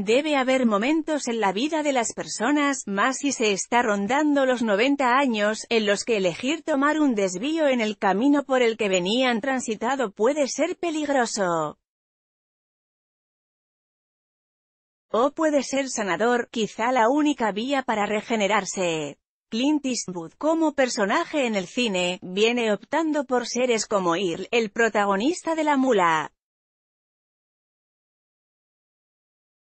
Debe haber momentos en la vida de las personas, más si se está rondando los 90 años, en los que elegir tomar un desvío en el camino por el que venían transitado puede ser peligroso. O puede ser sanador, quizá la única vía para regenerarse. Clint Eastwood como personaje en el cine, viene optando por seres como Earl, el protagonista de La Mula,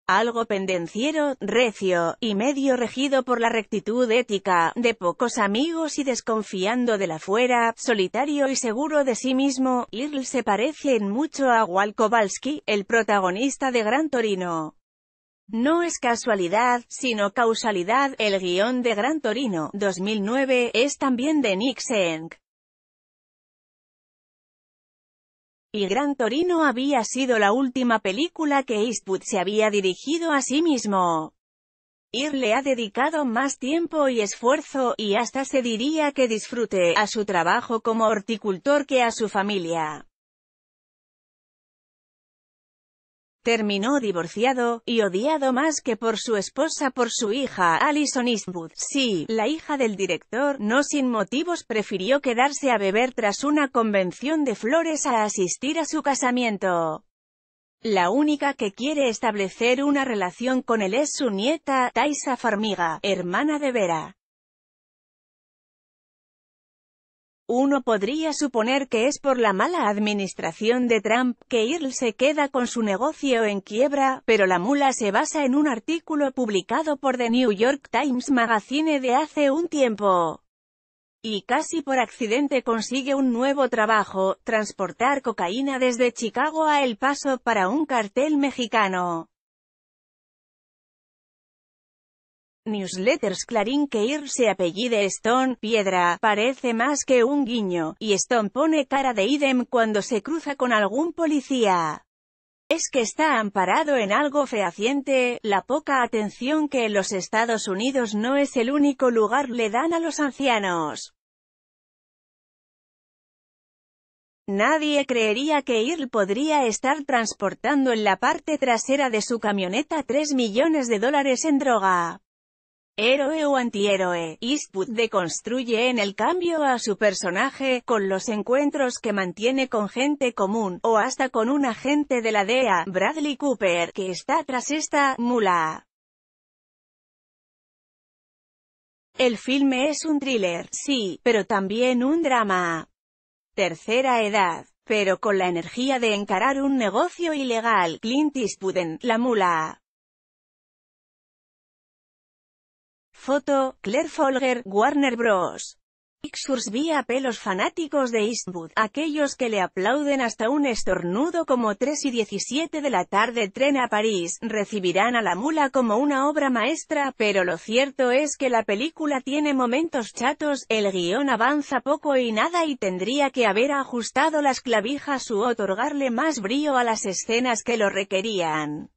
algo pendenciero, recio, y medio regido por la rectitud ética, de pocos amigos y desconfiando de la fuera, solitario y seguro de sí mismo, Earl se parece en mucho a Walt Kowalski, el protagonista de Gran Torino. No es casualidad, sino causalidad, el guión de Gran Torino, 2009, es también de Nick y Gran Torino había sido la última película que Eastwood se había dirigido a sí mismo. Ir le ha dedicado más tiempo y esfuerzo, y hasta se diría que disfrute, a su trabajo como horticultor que a su familia. terminó divorciado, y odiado más que por su esposa por su hija Alison Eastwood. Sí, la hija del director, no sin motivos prefirió quedarse a beber tras una convención de flores a asistir a su casamiento. La única que quiere establecer una relación con él es su nieta, Taisa Farmiga, hermana de Vera. Uno podría suponer que es por la mala administración de Trump que Earl se queda con su negocio en quiebra, pero la mula se basa en un artículo publicado por The New York Times Magazine de hace un tiempo. Y casi por accidente consigue un nuevo trabajo, transportar cocaína desde Chicago a El Paso para un cartel mexicano. Newsletters Clarín que irse se apellide Stone, piedra, parece más que un guiño, y Stone pone cara de idem cuando se cruza con algún policía. Es que está amparado en algo fehaciente, la poca atención que en los Estados Unidos no es el único lugar le dan a los ancianos. Nadie creería que Earl podría estar transportando en la parte trasera de su camioneta 3 millones de dólares en droga héroe o antihéroe, Eastwood deconstruye en el cambio a su personaje, con los encuentros que mantiene con gente común, o hasta con un agente de la DEA, Bradley Cooper, que está tras esta mula. El filme es un thriller, sí, pero también un drama. Tercera edad. Pero con la energía de encarar un negocio ilegal, Clint Eastwood en La Mula. Foto, Claire Folger, Warner Bros. Pictures vía pelos fanáticos de Eastwood, aquellos que le aplauden hasta un estornudo como 3 y 17 de la tarde tren a París, recibirán a la mula como una obra maestra, pero lo cierto es que la película tiene momentos chatos, el guión avanza poco y nada y tendría que haber ajustado las clavijas u otorgarle más brío a las escenas que lo requerían.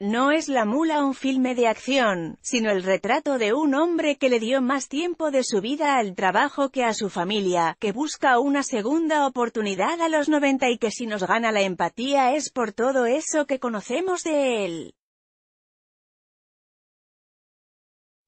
No es La Mula un filme de acción, sino el retrato de un hombre que le dio más tiempo de su vida al trabajo que a su familia, que busca una segunda oportunidad a los 90 y que si nos gana la empatía es por todo eso que conocemos de él.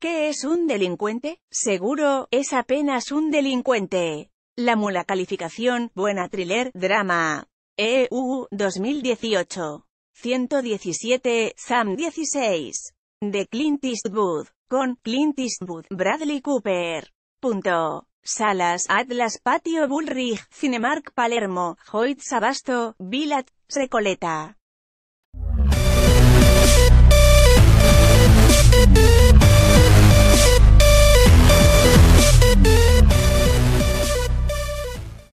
¿Qué es un delincuente? Seguro, es apenas un delincuente. La Mula calificación, buena thriller, drama. EU, 2018. 117, Sam 16. De Clint Eastwood. Con Clint Eastwood, Bradley Cooper. Punto. Salas Atlas Patio Bullrich, Cinemark Palermo, Hoyt Sabasto, Vilat, Recoleta.